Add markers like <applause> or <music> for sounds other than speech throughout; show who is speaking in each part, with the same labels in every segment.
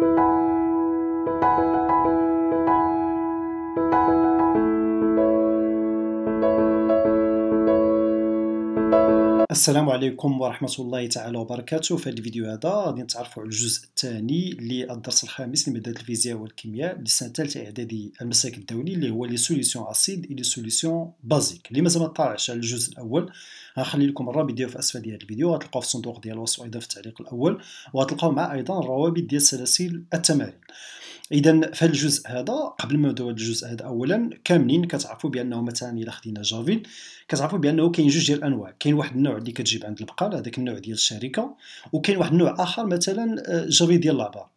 Speaker 1: thank you السلام عليكم ورحمة الله تعالى وبركاته في هذا الفيديو هذا غادي نتعرفوا على الجزء الثاني للدرس الخامس لمادة الفيزياء والكيمياء لسنة الثالثة إعدادي المساك الدولي اللي هو لي سوليسيون أسيد لي سوليسيون بازيك اللي مازال ما طالعش على الجزء الأول غنخلي لكم الرابط ديالو في أسفل ديال الفيديو غتلقاوه في الصندوق ديال الوصف أيضا في التعليق الأول وغتلقاو مع أيضا الروابط ديال سلاسل التمارين اذا فالجزء هذا قبل ما نبداو الجزء هذا اولا كاملين كتعرفوا بانه مثلا الا خدينا جافيل كتعرفوا بانه كاين جوج ديال الانواع كاين واحد النوع اللي كتجيب عند البقال هذاك النوع ديال الشركه وكاين واحد النوع اخر مثلا آه، جافيل ديال العبار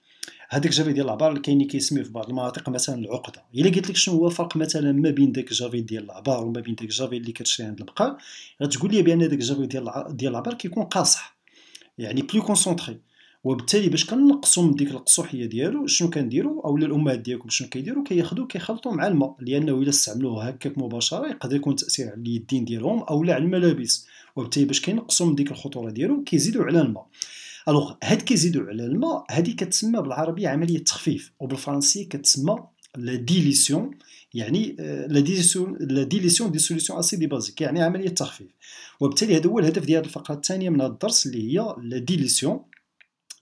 Speaker 1: هذاك جافي ديال العبار كاين اللي في بعض المناطق مثلا العقده الا قلت لك شنو هو الفرق مثلا ما بين داك جافي ديال العبار وما بين داك جافي اللي كتشري عند البقال غتقول لي بان داك جافي ديال ديال العبار كيكون قاصح يعني بلو كونسونطري وبالتالي باش كنقصوا من ديك القصوحيه ديالو شنو كنديروا او الامهات ديالكم شنو كيديروا كياخذوا كيخلطوا مع الماء لانه الا استعملوه هكاك مباشره يقدر يكون تاثير على اليدين ديالهم او على الملابس وبالتالي باش كينقصوا من ديك الخطوره ديالو كيزيدوا على الماء الوغ هاد كيزيدوا على الماء هادي كتسمى بالعربيه عمليه تخفيف وبالفرنسيه كتسمى لا ديليسيون يعني لا ديليسيون لا ديليسيون دي سوليسيون اسيدي بازيك يعني عمليه تخفيف وبالتالي هذا هو الهدف ديال الفقره الثانيه من الدرس اللي هي لا ديليسيون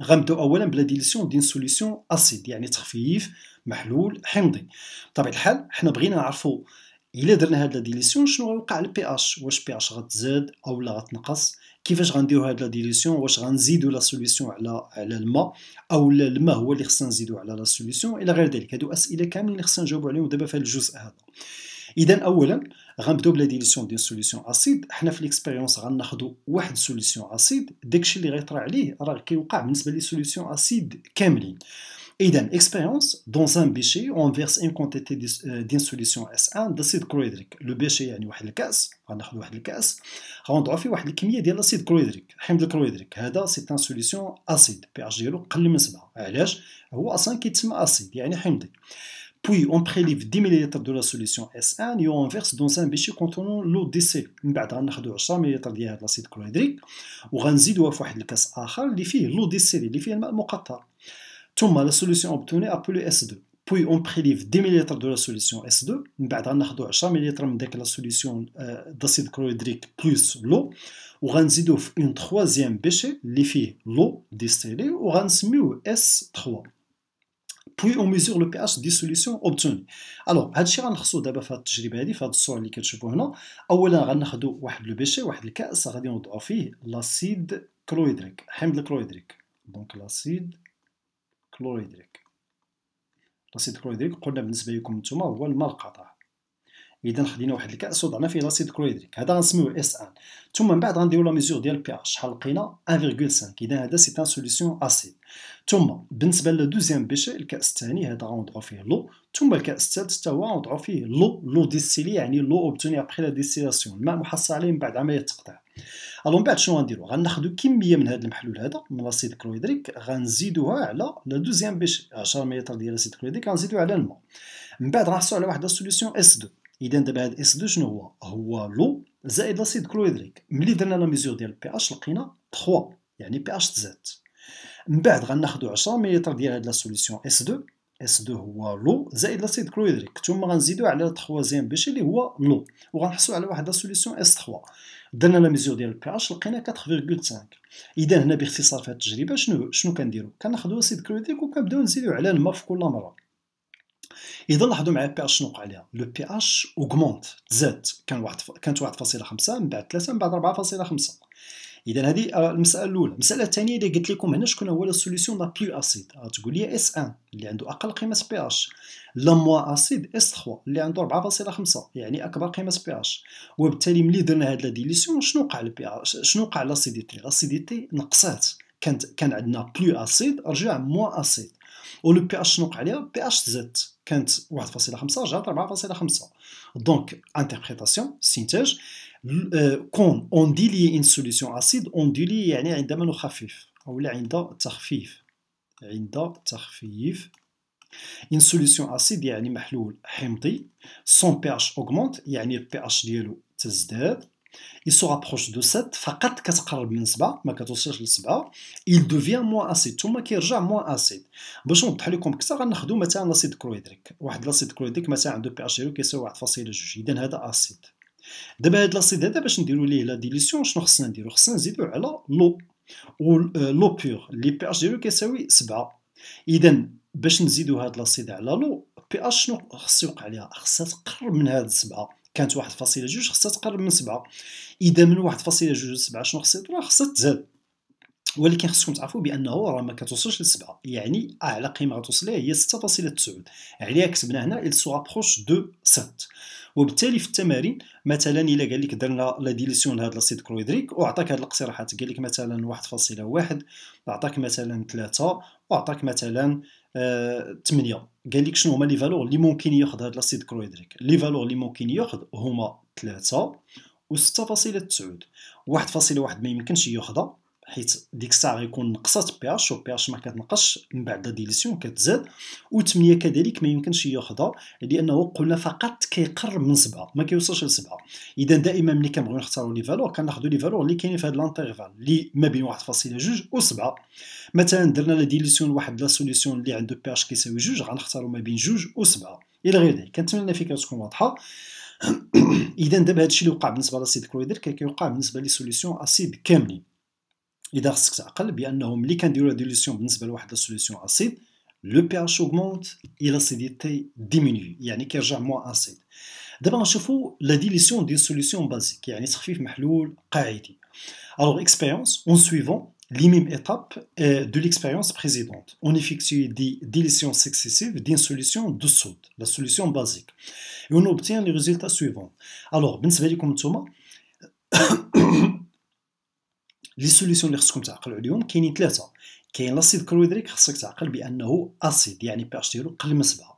Speaker 1: غنبداو اولا بلا ديليسيون ديال سوليسيون اسيد يعني تخفيف محلول حمضي بطبيعه الحال حنا بغينا نعرفوا الا درنا هاد لا ديليسيون شنو غيوقع البي اش واش بي اش غتزاد او لا غتنقص كيفاش غنديرو هاد لا ديليسيون واش غنزيدو لا سوليسيون على على الماء او لا الماء هو اللي خصنا نزيدو على لا سوليسيون الى غير ذلك هادو اسئله كاملين اللي خصنا نجاوبو عليهم دابا في هاد الجزء هذا اذا اولا غنبداو بلا ديليسيون ديال سوليسيون اسيد حنا في ليكسبيريونس غناخذوا واحد سوليسيون اسيد داكشي اللي غيطرا عليه راه كيوقع بالنسبه لي سوليسيون اسيد كاملين إذن دون ان بيشي اون on verse كونتيتي quantité سوليسيون اس ان d'acide كرويدريك لو بيشي يعني واحد الكاس غناخذ واحد الكاس غنضعو فيه واحد الكميه ديال الاسيد كرويدريك حمض الكرويدريك هذا سي ان سوليسيون اسيد بي اش ديالو قل من سبعة علاش هو اصلا كيتسمى اسيد يعني حمضي Puis on prélève 10 millilitres de la solution S1 et on verse dans un bécher contenant l'eau distillée. Ensuite, on prend 100 ml de cet acide chlorhydrique et on l'ajoute dans une autre bécher qui contient l'eau distillée, qui est de l'eau distillée. la solution obtenue est appelée S2. Puis on prélève 10 millilitres de la solution S2. Ensuite, on prend 10 ml de cette solution euh, d'acide chlorhydrique plus de l'eau et on l'ajoute dans un troisième bécher qui contient l'eau distillée et on l'appelle S3. بوي اون ميزور لو بي اتش دي سوليسيون اوبتوني الوغ هادشي غنخصو دابا في هاد التجربه هادي في هاد الصورة اللي كتشوفو هنا اولا غناخدو واحد لو بيشي واحد الكاس غادي نوضعو فيه لاسيد كلويدريك حمض الكلويدريك دونك لاسيد كلويدريك لاسيد كلويدريك قلنا بالنسبه ليكم نتوما هو الماء القطع اذا خدينا واحد الكاس وضعنا فيه لاسيد كلويدريك هذا غنسميوه اس ان ثم من بعد غنديرو لا ميزور ديال البي شحال لقينا 1.5 اذا هذا سي ان سوليسيون اسيد ثم بالنسبه للدوزيام بيشي الكاس الثاني هذا غنوضعوا فيه لو ثم الكاس الثالث حتى هو غنوضعوا فيه لو لو ديستيلي يعني لو اوبتوني ابخي لا ديستيلاسيون الماء محصل عليه من بعد عمليه التقطيع الو من بعد شنو غنديرو غناخذوا كميه من هذا المحلول هذا من الاسيد كلويدريك غنزيدوها على لا دوزيام بيشي 10 ملل ديال الاسيد كلويدريك غنزيدوها على الماء من بعد غنحصلوا على واحد السوليسيون اس 2 اذا دابا هاد اس 2 شنو هو هو لو زائد لاسيد كلويدريك ملي درنا لا ميزور ديال البي اش لقينا 3 يعني بي اش تزاد من بعد غناخدو 10 مليتر ديال هاد لا سوليسيون اس 2 اس 2 هو لو زائد لاسيد كلوريدريك ثم غنزيدو على التخوازيام باش اللي هو لو وغنحصلو على واحد لا سوليسيون اس 3 درنا لا ميزور ديال البي اش لقينا 4.5 اذا هنا باختصار في هاد التجربه شنو شنو كنديرو كناخدو لاسيد كلوريدريك وكنبداو نزيدو على الماء في كل مره اذا لاحظوا معايا البي اش شنو وقع ليها لو بي اش اوغمونت تزاد كان واحد كانت 1.5 من بعد 3 من بعد 4.5 اذا هذه المساله الاولى المساله الثانيه اللي قلت لكم هنا شكون هو لا سوليسيون لا بلو اسيد تقول لي اس 1 اللي عنده اقل قيمه بي اش لا موا اسيد اس 3 اللي عنده 4.5 يعني اكبر قيمه بي اش وبالتالي ملي درنا هاد لا ديليسيون شنو وقع البي اش شنو وقع لا لا سي سي دي تي دي تي نقصات كانت كان عندنا بلو اسيد رجع موا اسيد و لو بي اش شنو وقع ليها بي اش زدت كانت 1.5 رجعت 4.5 دونك انتربريتاسيون استنتاج آه، كون اون دي ان سوليسيون اسيد اون دي يعني عندما نخفف او عند تخفيف عند تخفيف ان سوليسيون اسيد يعني محلول حمضي سون بي اش اوغمونت يعني البي اش ديالو تزداد il se rapproche de 7 فقط كتقرب من 7 ما كتوصلش ل 7 il devient moins acide ثم كيرجع moins acide باش نوضح لكم اكثر غناخذوا مثلا لاسيد كلوريدريك واحد لاسيد كلوريدريك مثلا عنده بي اتش ديالو كيساوي 1.2 اذا هذا اسيد دابا هاد لاسيد هذا باش نديرو ليه لا ديليسيون شنو خصنا نديرو خصنا نزيدو على لو و آه، لو بيغ لي بي اش ديالو كيساوي سبعة اذا باش نزيدو هاد لاسيد على لو بي اش شنو خص يوقع ليها خصها تقرب من هاد سبعة كانت واحد فاصله جوج خصها تقرب من سبعة اذا من واحد فاصله جوج لسبعة شنو خصها تزاد ولكن خصكم تعرفوا بانه راه ما كتوصلش لسبعه يعني اعلى آه، قيمه غتوصل ليها هي 6.9 عليها كتبنا هنا ال سو ابروش دو 7 وبالتالي في التمارين مثلا الا قال لك درنا لا ديليسيون لهذا الاسيد كلويدريك وعطاك هذه الاقتراحات قال لك مثلا 1.1 اعطاك مثلا 3 واعطاك مثلا 8 آه، قال لك شنو هما لي فالور اللي ممكن ياخذ هذا الاسيد كلويدريك لي فالور اللي ممكن ياخذ هما 3 و 6.9 1.1 ما يمكنش ياخذها حيت ديك الساعه غيكون نقصت بي اش وبي اش ما كتنقصش من بعد ديليسيون كتزاد و8 كذلك ما يمكنش ياخذها لانه قلنا فقط كيقر من 7 ما كيوصلش ل 7 اذا دائما ملي كنبغيو نختاروا لي فالور كناخذوا لي فالور اللي كاينين في هذا لانتيرفال اللي ما بين 1.2 و 7 مثلا درنا لا ديليسيون واحد لا سوليسيون اللي عنده بي اش كيساوي 2 غنختاروا ما بين 2 و 7 الى غير ذلك كنتمنى الفكره تكون واضحه <coughs> اذا دابا هادشي اللي وقع بالنسبه لاسيد كلويدر كيوقع بالنسبه لي سوليسيون اسيد كاملين et ça ce bien nous sommes dilution par solution acide le ph augmente et l'acidité diminue il y a une moins acide. D'abord il faut la dilution d'une solution basique, c'est-à-dire Alors expérience en suivant les mêmes étapes euh, de l'expérience précédente, on effectue des dilutions successives d'une solution de soude, la solution basique, et on obtient les résultats suivants. Alors bienvenue comme لي سوليسيون اللي خصكم تعقلوا عليهم كاينين ثلاثه كاين لاسيد كلوريدريك خصك تعقل بانه اسيد يعني بي اتش ديالو قل من سبعه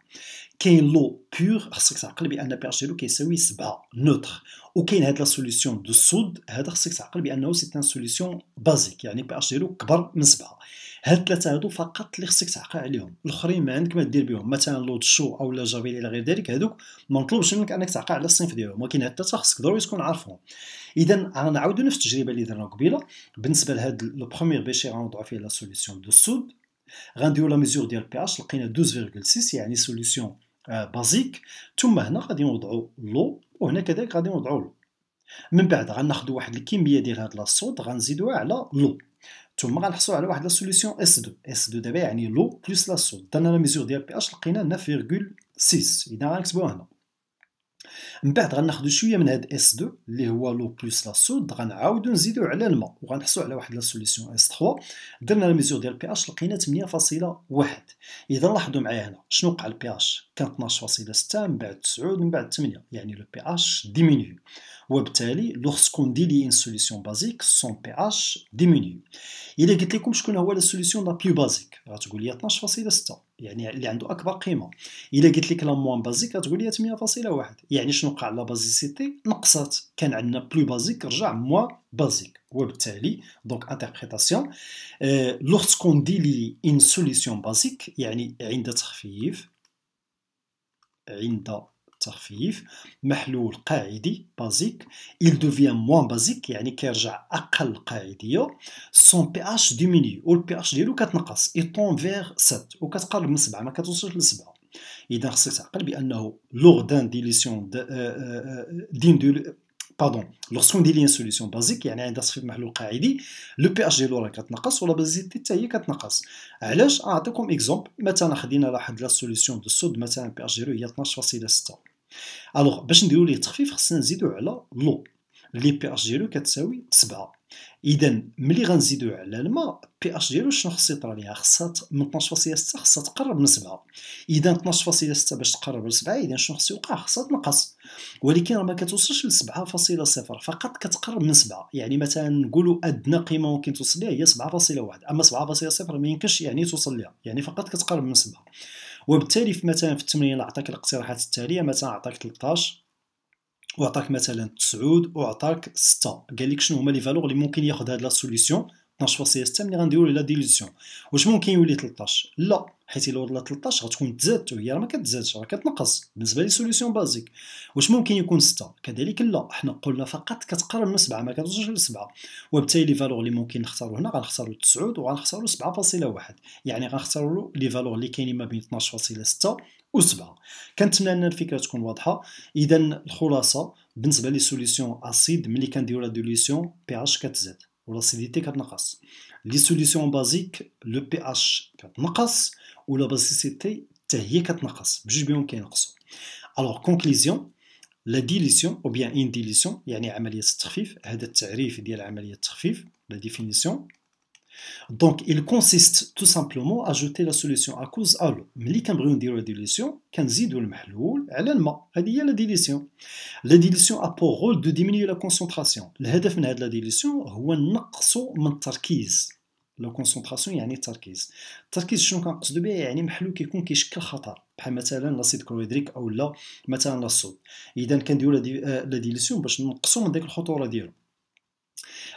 Speaker 1: كاين لو بيغ خصك تعقل بان بي اتش ديالو كيساوي سبعه نوتر وكاين هاد لا سوليسيون دو سود هذا خصك تعقل بانه سي ان سوليسيون بازيك يعني بي اتش ديالو كبر من سبعه هاد الثلاثه هادو فقط اللي خصك تعقل عليهم الاخرين ما عندك ما دير بهم مثلا لود شو او لا جافيل الى غير ذلك هادوك ما مطلوبش منك انك تعقل على الصنف ديالهم ولكن هاد الثلاثه خصك ضروري تكون عارفهم اذا غنعاودو نفس التجربه اللي درنا قبيله بالنسبه لهاد لو بروميير بيشي غنوضعو فيه لا سوليسيون دو سود غنديرو لا ميزور ديال البي اش لقينا 12.6 يعني سوليسيون بازيك آه، ثم هنا غادي نوضعو لو وهنا كذلك غادي نوضعو لو من بعد غناخدو واحد الكميه ديال هاد سود غنزيدوها على لو ثم غنحصلوا على واحد لا سوليسيون اس 2 اس 2 دابا يعني لو بلس لا سول درنا لا ميزور ديال بي اش لقينا 9.6 اذا غنكتبوها هنا من بعد غناخذوا شويه من هاد اس 2 اللي هو لو بلس لا سود غنعاودوا نزيدوا على الماء وغنحصلوا على واحد لا سوليسيون اس 3 درنا لا ميزور ديال بي اش لقينا 8.1 اذا لاحظوا معايا هنا شنو وقع البي اش كان 12.6 من بعد 9 من بعد 8 يعني لو بي اش ديمينيو وبالتالي لوغسكون دي لي ان سوليسيون بازيك سون بي اش ديمينيو الا قلت لكم شكون هو لا سوليسيون لا بلو بازيك غتقول لي 12.6 يعني اللي عنده اكبر قيمه الا قلت لك لا موان بازيك غتقول لي 8.1 يعني شنو وقع لا بازيسيتي نقصت كان عندنا بلو بازيك رجع موا بازيك وبالتالي دونك انتربريتاسيون أه لوغسكون دي لي ان سوليسيون بازيك يعني عند تخفيف عند التخفيف محلول قاعدي بازيك il devient moins basique يعني كيرجع اقل قاعديه son pH diminue و pH ديالو كتنقص يطون فيغ 7 وكتقرب من 7 ما كتوصلش ل 7 اذا خصك تعقل بانه لوغ دان ديليسيون آه، آه، دين باردون لوغسكون دير لي سوليسيون بازيك يعني عندها صفيف محلول قاعدي لو بي اش ديالو راه كتنقص ولا بازيتي حتى هي كتنقص علاش نعطيكم اكزومبل مثلا خدينا واحد لا سوليسيون دو سود مثلا بي اش ديالو هي 12.6 الوغ باش نديرو ليه تخفيف خصنا نزيدو على لو لي بي اش ديالو كتساوي 7 اذا ملي غنزيدو على الماء بي اش ديالو شنو خص يطرى ليها خصها من 12.6 خصها تقرب من 7 اذا 12.6 باش تقرب ل 7 اذا شنو خص يوقع خصها تنقص ولكن راه ما كتوصلش ل 7.0 فقط كتقرب من 7 يعني مثلا نقولوا ادنى قيمه ممكن توصل ليها هي 7.1 اما 7.0 ما يمكنش يعني توصل ليها يعني فقط كتقرب من 7 وبالتالي في مثلا في التمرين عطاك الاقتراحات التاليه مثلا عطاك 13 وعطاك مثلا 9 وعطاك 6 قال لك شنو هما لي فالور اللي ممكن ياخذ هاد لا سوليسيون 12 6 ملي غنديرو لا ديليزيون واش ممكن يولي 13 لا حيت الا وصلت 13 غتكون تزادت وهي راه ما كتزادش راه كتنقص بالنسبه لي سوليسيون بازيك واش ممكن يكون 6 كذلك لا حنا قلنا فقط كتقرب من 7 ما كتوصلش ل 7 وبالتالي لي فالور اللي ممكن نختارو هنا غنختارو 9 وغنختارو 7.1 يعني غنختارو لي فالور اللي كاينين ما بين 12.6 و7 كنتمنى ان الفكره تكون واضحه اذا الخلاصه بالنسبه لي سوليسيون اسيد ملي كنديرو لا ديليسيون بي اش كتزاد والاسيديتي كتنقص لي سوليسيون بازيك لو بي اتش كتنقص ولا باسيسيتي حتى هي كتنقص بجوج بيهم كينقصوا الوغ كونكليزيون لا ديليسيون او بيان ان ديليسيون يعني عمليه التخفيف هذا التعريف ديال عمليه التخفيف لا ديفينيسيون Donc, il consiste tout simplement à ajouter la solution à cause à l'eau. Mais les veut dire la dilution, la المحلول على الماء la هي La ديليسيون لا ديليسيون rôle de دو ديمينيو لا كونسونطراسيون الهدف من هاد لا ديليسيون هو concentration, من التركيز لا كونسونطراسيون يعني التركيز التركيز شنو كنقصدو به يعني محلول كيكون كيشكل خطر بحال مثلا او لا مثلا اذا لا ديليسيون باش من ديك الخطوره ديالو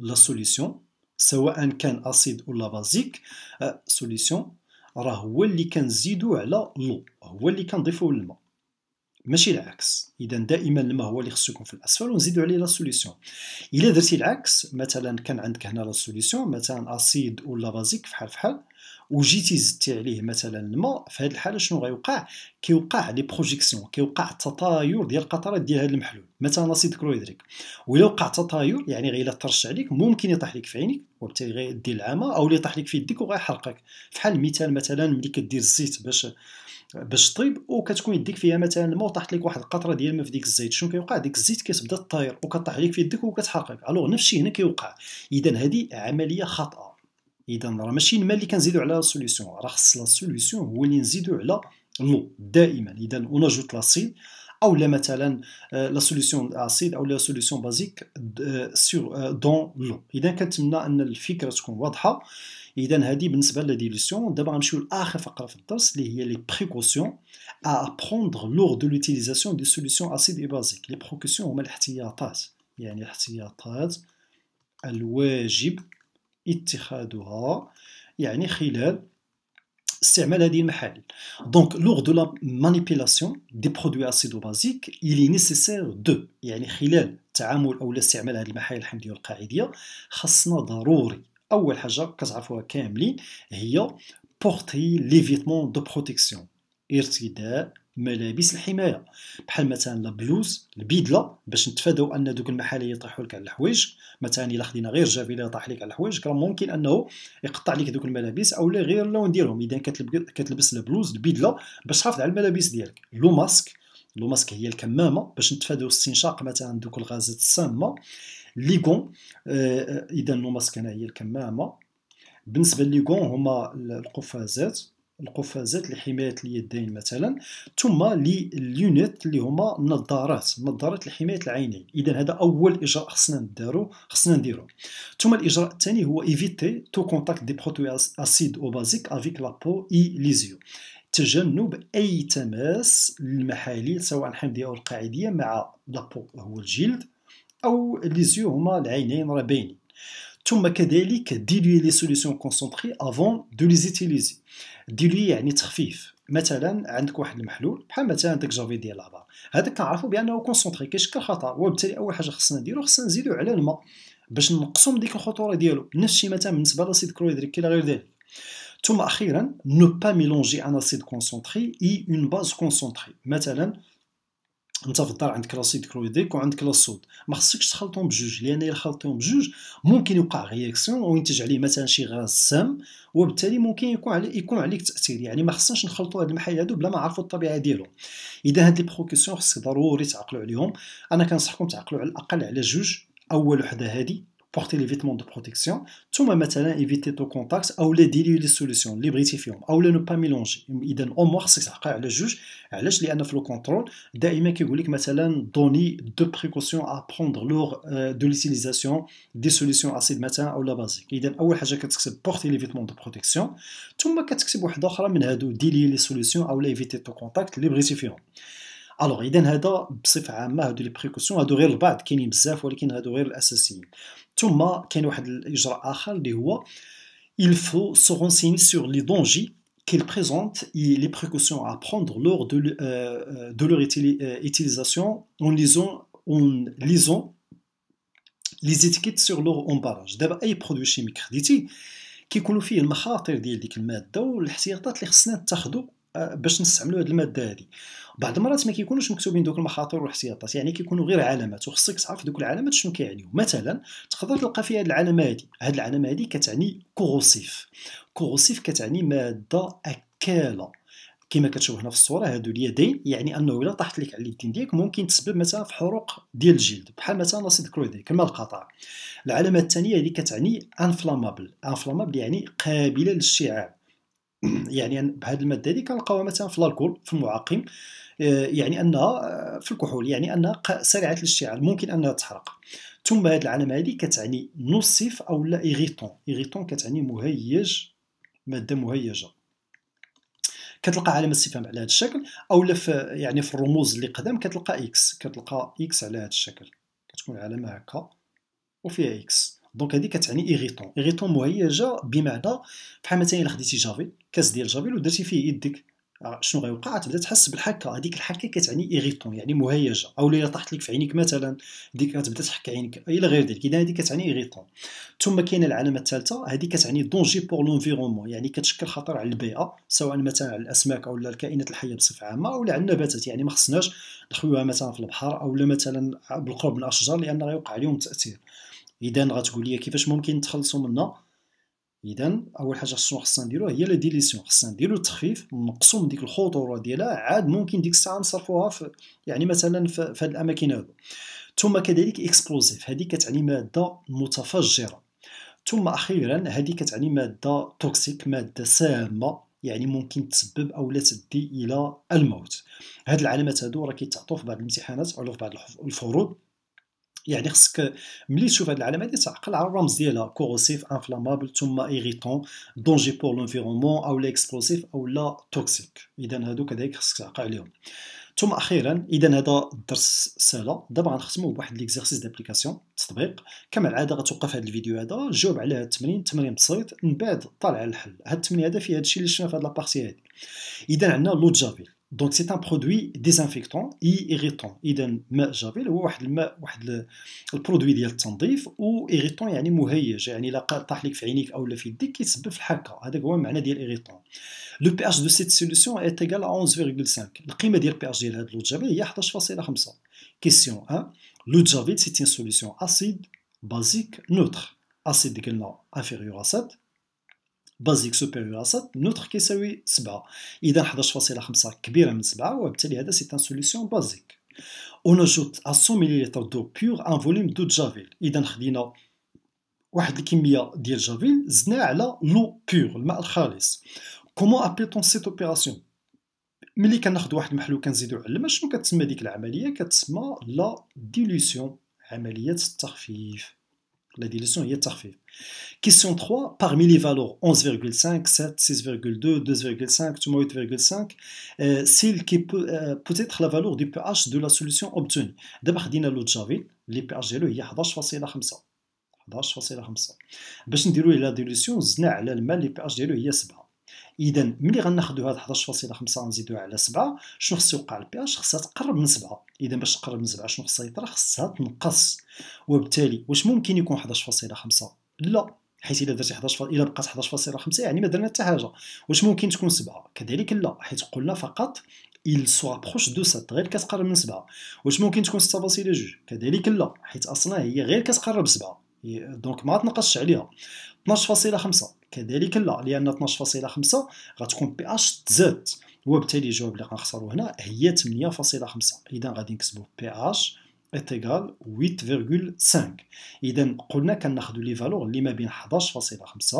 Speaker 1: لا سوليسيون سواء كان اسيد ولا بازيك سوليسيون راه هو اللي كنزيدو على لو هو اللي كنضيفو للماء ماشي العكس اذا دائما الماء هو اللي خصو يكون في الاسفل ونزيدو عليه لا سوليسيون الا درتي العكس مثلا كان عندك هنا لا سوليسيون مثلا اسيد ولا بازيك فحال فحال وجيتي زدتي عليه مثلا الماء في هذه الحاله شنو غيوقع كيوقع لي بروجيكسيون كيوقع التطاير ديال القطرات ديال هذا المحلول مثلا لاسيد كلويدريك والا وقع تطاير يعني غير ترش عليك ممكن يطيح لك في عينيك وبالتالي غيدي العمى او اللي يطيح لك في يديك وغيحرقك فحال مثال مثلا ملي كدير الزيت باش باش طيب وكتكون يديك فيها مثلا الماء وطاحت لك واحد القطره ديال الماء في ديك الزيت شنو كيوقع ديك الزيت كتبدا طاير وكطيح لك في يدك وكتحرقك الوغ نفس الشيء هنا كيوقع اذا هذه عمليه خاطئه اذا راه ماشي الماء اللي كنزيدو على السوليسيون راه خص لا سوليسيون هو اللي نزيدو على لو دائما اذا اون اجوت لاسيد او لا مثلا آه، لا سوليسيون اسيد او لا سوليسيون بازيك سور دون لو اذا كنتمنى ان الفكره تكون واضحه اذا هذه بالنسبه للديليسيون دابا غنمشيو لاخر فقره في الدرس اللي هي لي بريكوسيون ا ابروندر لور دو لوتيليزاسيون دي سوليسيون اسيد اي بازيك لي بريكوسيون هما الاحتياطات يعني الاحتياطات الواجب اتخاذها يعني خلال استعمال هذه المحاليل دونك لور دو لا مانيبيلاسيون دي برودوي اسيدو بازيك الي نيسيسير دو يعني خلال تعامل او استعمال هذه المحاليل الحمضيه والقاعديه خاصنا ضروري اول حاجه كتعرفوها كاملين هي بورتي ليفيتمون دو بروتيكسيون ارتداء ملابس الحمايه بحال مثلا البلوز البيدله باش نتفاداو ان دوك المحاليه يطيحوا لك على الحوايج مثلا الا خدينا غير جافيلا يطيح لك على الحوايج راه ممكن انه يقطع لك دوك الملابس اولا غير اللون ديالهم اذا كتلبس البلوز البيدله باش تحافظ على الملابس ديالك لو ماسك لو ماسك هي الكمامه باش نتفاداو استنشاق مثلا دوك الغازات السامه ليغون آه، اذا لو ماسك هنا هي الكمامه بالنسبه لليغون هما القفازات القفازات لحمايه اليدين مثلا ثم لليونيت اللي هما النظارات نظارات لحمايه العينين اذا هذا اول اجراء خصنا ندارو خصنا نديرو ثم الاجراء الثاني هو ايفيتي تو كونتاكت دي بروتوي اسيد او بازيك افيك لابو اي ليزيو تجنب اي تماس للمحاليل سواء الحمضيه او القاعديه مع لابو هو الجلد او ليزيو هما العينين راه باينين ثم كذلك ديلوي لي سوليسيون كونسونطري افون دو لي زيتيليزي دير ليه يعني تخفيف مثلا عندك واحد المحلول بحال مثلا داك جافي ديال لافا هذاك كنعرفو بانه كونسونطري كيشكل خطر وبالتالي اول حاجه خصنا نديرو خصنا نزيدو على الماء باش نقصو من ديك الخطوره ديالو نفس الشيء مثلا بالنسبه لاسيد كلوريدريك الى غير ذلك ثم اخيرا نو با ميلونجي ان اسيد كونسونطري اي اون باز كونسونطري مثلا انت في الدار عندك لاسيد كلوريديك وعندك لاسود ما خصكش تخلطهم بجوج لان الا خلطتهم بجوج ممكن يوقع رياكسيون وينتج عليه مثلا شي غاز سام وبالتالي ممكن يكون عليك يكون عليك تاثير يعني ما خصناش نخلطوا هاد المحايل هادو بلا ما عرفوا الطبيعه ديالهم اذا هاد لي بروكيسيون خصك ضروري تعقلوا عليهم انا كنصحكم تعقلوا على الاقل على جوج اول وحده هادي porter les vêtements de protection, tout le éviter ton contact, ou les diluer les solutions, les brittifier, ou ne pas mélanger. Il donne au moins, c'est ça, le juge, il a le contrôle, il a le donné deux précautions à prendre lors euh, de l'utilisation des solutions acides matin ou la basique. Il donne au porter les vêtements de protection, tout le monde a le diluer les solutions, ou les éviter tout contact, les brittifier. الوغ اذا هذا بصفه عامه هادو لي بريكوسيون هادو غير البعض كاينين بزاف ولكن هادو غير الاساسيين ثم كاين واحد الاجراء اخر اللي هو il faut se renseigner sur les dangers qu'ils présentent et les précautions à prendre lors de, euh, de leur euh, utilisation en lisant, en lisant les étiquettes sur leur emballage. دابا اي برودوي شيميك خديتي كيكونوا فيه المخاطر ديال ديك الماده والاحتياطات اللي خصنا نتخذوا باش نستعملوا هذه الماده هذه بعض المرات ما كيكونوش مكتوبين دوك المخاطر والاحتياطات يعني كيكونوا غير علامات وخصك تعرف دوك العلامات شنو كيعنيو مثلا تقدر تلقى في هذه العلامه هذه هذه العلامه هذه كتعني كوروسيف كوروسيف كتعني ماده اكاله كما كتشوف هنا في الصوره هادو اليدين يعني انه الا طاحت لك على اليدين ديالك ممكن تسبب مثلا في حروق ديال الجلد بحال مثلا لا كرويدي كما القطع العلامه الثانيه هذه كتعني انفلامابل انفلامابل يعني قابله للشعاع <clears throat> يعني بهذه الماده هذه كنلقاوها مثلا في الكول في المعقم آه، يعني انها آه، في الكحول يعني انها سريعه الاشتعال ممكن انها تحرق ثم هذه العلامه هذه كتعني نصف او لا ايغيطون ايغيطون كتعني مهيج ماده مهيجه كتلقى علامه استفهام على هذا الشكل او لف يعني في الرموز اللي قدام كتلقى اكس كتلقى اكس على هذا الشكل كتكون علامه هكا وفيها اكس دونك هذه كتعني ايغيطون ايغيطون مهيجه بمعنى بحال مثلا الا خديتي جافيل كاس ديال جافيل ودرتي فيه يدك شنو غيوقع تبدا تحس بالحكه هذيك الحكه كتعني ايغيطون يعني مهيجه او الا طاحت لك في عينيك مثلا ديك غتبدا تحك عينك الى غير ذلك اذا هذه كتعني ايغيطون ثم كاينه العلامه الثالثه هذه كتعني دونجي بور لونفيرونمون يعني كتشكل خطر على البيئه سواء مثلا على الاسماك او الكائنات الحيه بصفه عامه او على النباتات يعني ما خصناش نخويوها مثلا في البحر او مثلا بالقرب من الاشجار لان غيوقع عليهم تاثير اذا غتقول لي كيفاش ممكن نتخلصوا منها اذا اول حاجه خصنا خصنا نديروها هي لا ديليسيون خصنا نديرو التخفيف نقصو من ديك الخطوره ديالها عاد ممكن ديك الساعه نصرفوها في يعني مثلا في هاد الاماكن هادو ثم كذلك اكسبلوزيف هذه كتعني ماده متفجره ثم اخيرا هذه كتعني ماده توكسيك ماده سامه يعني ممكن تسبب او لا تدي الى الموت هاد العلامات هادو راه كيتعطوا في بعض الامتحانات او في بعض الفروض يعني خصك ملي تشوف هذه العلامات تعقل على الرمز ديالها كوروسيف انفلامابل ثم ايريتون دونجي بور لونفيرومون او لا اكسبلوزيف او لا توكسيك اذا هادو كذلك خصك تعقل عليهم ثم اخيرا اذا هذا الدرس سهله دابا غنختمو بواحد ليكزيرسيس دابليكاسيون تطبيق كما العاده غتوقف هذا الفيديو هذا جاوب على هذا التمرين تمرين بسيط من بعد طالع على الحل هذا التمرين هذا فيه هذا الشيء اللي شفنا في هذه لابارتي هذه اذا عندنا لوت دونك سي ان برودوي ديزانفيكتون اي ايغيتون اذا ماء جافيل هو واحد الماء واحد البرودوي ديال التنظيف و ايغيتون يعني مهيج يعني الا طاح لك في عينيك اولا في يديك كيتسبب في الحكه هذاك هو المعنى ديال ايغيتون لو بي اش دو سيت سوليسيون اي تيغال 11.5 القيمه ديال بي اش ديال هاد لو جافيل هي 11.5 كيسيون 1 لو جافيل سي ان سوليسيون اسيد بازيك نوتر اسيد قلنا انفيريور ا 7 بازيك سوبيريور اسات نوتر كيساوي 7 اذا 11.5 كبيره من 7 وبالتالي هذا سي ان سوليسيون بازيك ونجوت 100 مليلتر دو بيور ان فوليم دو جافيل اذا خدينا واحد الكميه ديال جافيل زدناها على لو بيور الماء الخالص كومون ابيتون سيت اوبيراسيون ملي كناخذ واحد المحلو كنزيدو على الماء شنو كتسمى ديك العمليه كتسمى لا ديلوسيون عمليه التخفيف La dilution est tarfif. Question 3, parmi les valeurs 11,5, 7, 6,2, 2,5, 8,5, c'est qui peut, euh, être la valeur du pH de la solution obtenue. D'abord, on l'eau de Javel, le pH de l'eau est 11,5. 11,5. Pour dilution لا la dilution على الماء le pH de l'eau est 7 اذا ملي غناخذوا هاد 11.5 ونزيدوها على 7 شنو خصو يوقع البي اش خصها تقرب من 7 اذا باش تقرب من 7 شنو خصها يطرا خصها تنقص وبالتالي واش ممكن يكون 11.5 لا حيت الا درتي 11 الا بقات 11.5 يعني ما درنا حتى حاجه واش ممكن تكون 7 كذلك لا حيت قلنا فقط il se rapproche de 7 غير كتقرب من 7 واش ممكن تكون 6.2 كذلك لا حيت اصلا هي غير كتقرب 7 دونك ما تنقصش عليها 12.5 كذلك لا لان 12.5 غتكون بي اش تزاد وبالتالي الجواب اللي غنخسروا هنا هي 8.5 اذا غادي نكتبوا بي اش ايتيغال 8.5 اذا قلنا كناخذوا لي فالور اللي ما بين 11.5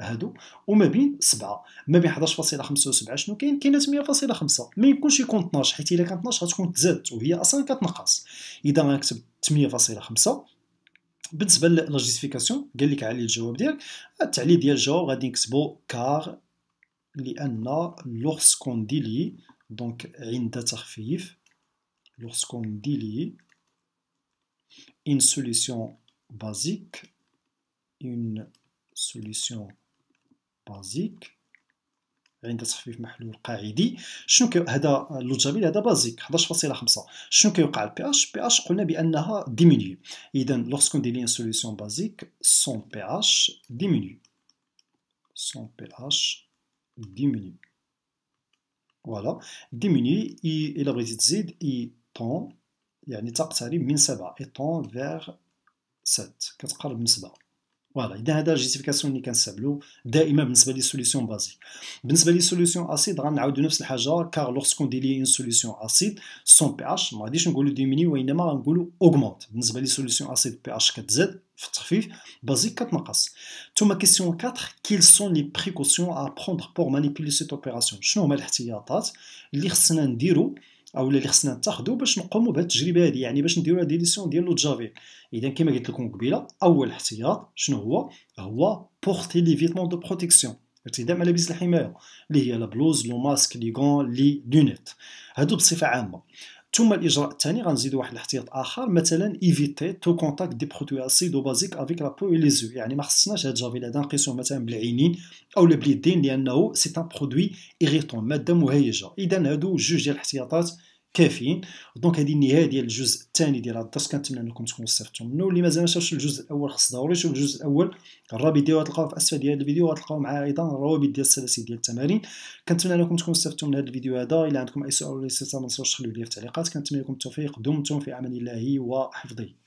Speaker 1: هادو وما بين 7 ما بين 11.5 و 7 شنو كاين كاين 8.5 ما يمكنش يكون 12 حيت الا كان 12 غتكون تزادت وهي اصلا كتنقص اذا غنكتب 8.5 بالنسبه لا جيستيفيكاسيون قال لك علي الجواب ديالك التعليل ديال الجواب غادي نكتبو كار لان لورسكون دي دونك عند تخفيف لورسكون دي لي une solution basique une solution basique عند تخفيف محلول قاعدي شنو كي... هذا لوجابيل هذا بازيك 11.5 شنو كيوقع البي اش بي اش قلنا بانها ديمينيو اذا لوغسكون دي لين سوليسيون بازيك سون بي اش ديمينيو سون بي اش ديمينيو فوالا ديمينيو اي الا بغيتي تزيد اي طون يعني تقترب من 7 اي طون فيغ 7 كتقرب من 7 فوالا اذا هذا جيستيفيكاسيون اللي كنستعملو دائما بالنسبه لي سوليسيون بازيك بالنسبه لي سوليسيون اسيد غنعاودو نفس الحاجه كار لوغسكون ديلي اون سوليسيون اسيد سون بي اش ما غاديش نقولو ديميني وانما غنقولو اوغمونت بالنسبه لي سوليسيون اسيد بي اش كتزاد في التخفيف بازيك كتنقص ثم كيسيون 4 كيل سون لي بريكوسيون ا بروندر بور مانيبيلي سيت اوبيراسيون شنو هما الاحتياطات اللي خصنا نديرو او اللي خصنا نتاخذوا باش نقوموا بهذه التجربه هذه يعني باش نديروا ديليسيون ديال لو جافي اذا كما قلت لكم قبيله اول احتياط شنو هو هو بورتي لي فيتمون دو بروتيكسيون ارتداء ملابس الحمايه اللي هي لا بلوز لو ماسك لي غون لي لونيت هادو بصفه عامه ثم الاجراء الثاني غنزيد واحد الاحتياط اخر مثلا ايفيتي تو كونتاكت دي برودوي اسيدو بازيك افيك لا بو لي زو يعني ما خصناش هاد جافيل هذا نقيسو مثلا بالعينين او باليدين لانه سي ان برودوي ايغيتون ماده مهيجه اذا هادو جوج ديال الاحتياطات كافيين دونك هذه النهايه ديال الجزء الثاني ديال هذا الدرس كنتمنى انكم تكونوا استفدتوا منه واللي مازال ما شافش الجزء الاول خص ضروري يشوف الجزء الاول الرابط ديالو غتلقاوه في اسفل ديال الفيديو غتلقاو معاه ايضا الروابط ديال السلاسل ديال التمارين كنتمنى انكم تكونوا استفدتوا من هذا الفيديو هذا الا عندكم اي سؤال ولا استفسار ما تنساوش تخليو ليا في التعليقات كنتمنى لكم التوفيق دمتم في امان الله وحفظه